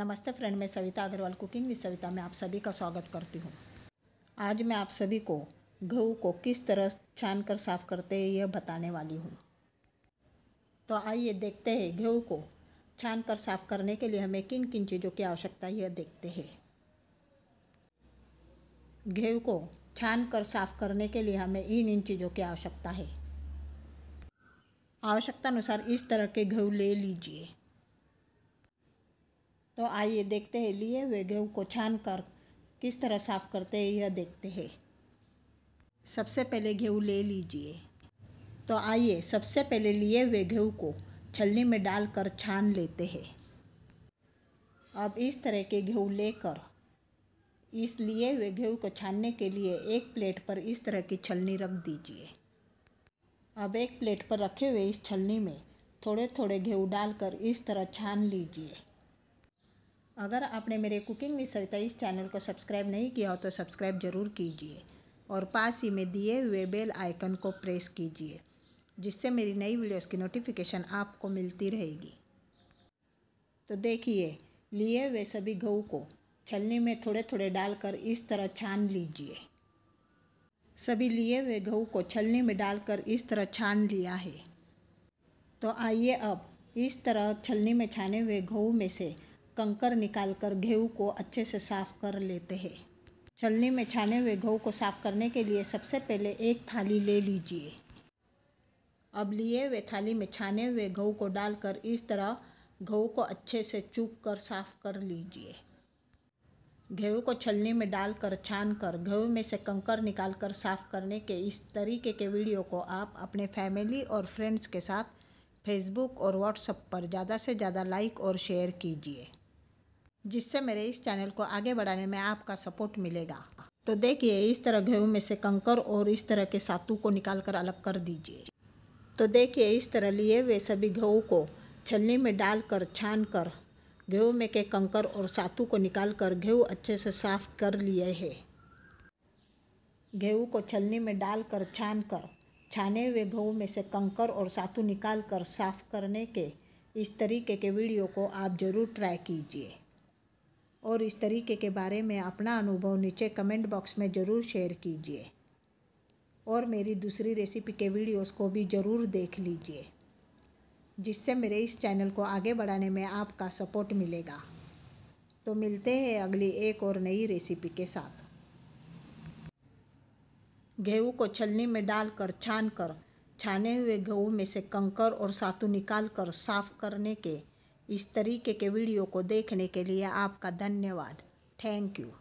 नमस्ते फ्रेंड मैं Savita Agarwal cooking with Savita में आप सभी का स्वागत करती हूँ आज मैं आप सभी को गहू को किस तरह छान कर साफ़ करते हैं यह बताने वाली हूँ तो आइए देखते हैं गेहूँ को छान कर साफ़ करने के लिए हमें किन किन चीज़ों की आवश्यकता यह देखते हैं गेहूँ को छान कर साफ़ करने के लिए हमें इन इन चीज़ों की आवश्यकता है आवश्यकता अनुसार इस तरह के गेहूँ ले लीजिए तो आइए देखते हैं लिए हुए गेहूँ को छान कर किस तरह साफ़ करते हैं यह देखते हैं सबसे पहले गेहूँ ले लीजिए तो आइए सबसे पहले लिए हुए गेहूँ को छलनी में डालकर छान लेते हैं अब इस तरह के गेहूँ लेकर इस लिए हुए गेहूँ को छानने के लिए एक प्लेट पर इस तरह की छलनी रख दीजिए अब एक प्लेट पर रखे हुए इस छलनी में थोड़े थोड़े गेहूँ डालकर इस तरह छान लीजिए अगर आपने मेरे कुकिंग विद सविता इस चैनल को सब्सक्राइब नहीं किया हो तो सब्सक्राइब जरूर कीजिए और पास ही में दिए हुए बेल आइकन को प्रेस कीजिए जिससे मेरी नई वीडियोस की नोटिफिकेशन आपको मिलती रहेगी तो देखिए लिए हुए सभी गऊ को छलनी में थोड़े थोड़े डालकर इस तरह छान लीजिए सभी लिए हुए गऊ को छलनी में डालकर इस तरह छान लिया है तो आइए अब इस तरह छलनी में छाने हुए गऊ में से कंकर निकाल कर गेहूँ को अच्छे से साफ कर लेते हैं छलनी में छाने हुए गेहूँ को साफ करने के लिए सबसे पहले एक थाली ले लीजिए अब लिए हुए थाली में छाने हुए गेहूँ को डालकर इस तरह गेहूँ को अच्छे से चूक कर साफ कर लीजिए गेहूँ को छलनी में डालकर छान कर गेहूँ में से कंकर निकाल कर साफ करने के इस तरीके के वीडियो को आप अपने फैमिली और फ्रेंड्स के साथ फेसबुक और व्हाट्सएप पर ज़्यादा से ज़्यादा लाइक और शेयर कीजिए जिससे मेरे इस चैनल को आगे बढ़ाने में आपका सपोर्ट मिलेगा तो देखिए इस तरह गेहूँ में से कंकर और इस तरह के सातू को निकाल कर अलग कर दीजिए तो देखिए इस तरह लिए वे सभी गेहूँ को छलनी में डालकर छान कर गेहूँ में के कंकर और सातू को निकाल कर गेहूँ अच्छे से साफ कर लिए है गेहूँ को छलनी में डालकर छान कर छाने हुए गेहूँ में से कंकर और सातू निकाल कर साफ करने के इस तरीके के वीडियो को आप ज़रूर ट्राई कीजिए और इस तरीके के बारे में अपना अनुभव नीचे कमेंट बॉक्स में ज़रूर शेयर कीजिए और मेरी दूसरी रेसिपी के वीडियोस को भी ज़रूर देख लीजिए जिससे मेरे इस चैनल को आगे बढ़ाने में आपका सपोर्ट मिलेगा तो मिलते हैं अगली एक और नई रेसिपी के साथ गेहूँ को छलनी में डालकर छान कर छाने हुए गेहूँ में से कंकर और सातु निकाल कर साफ़ करने के इस तरीके के वीडियो को देखने के लिए आपका धन्यवाद थैंक यू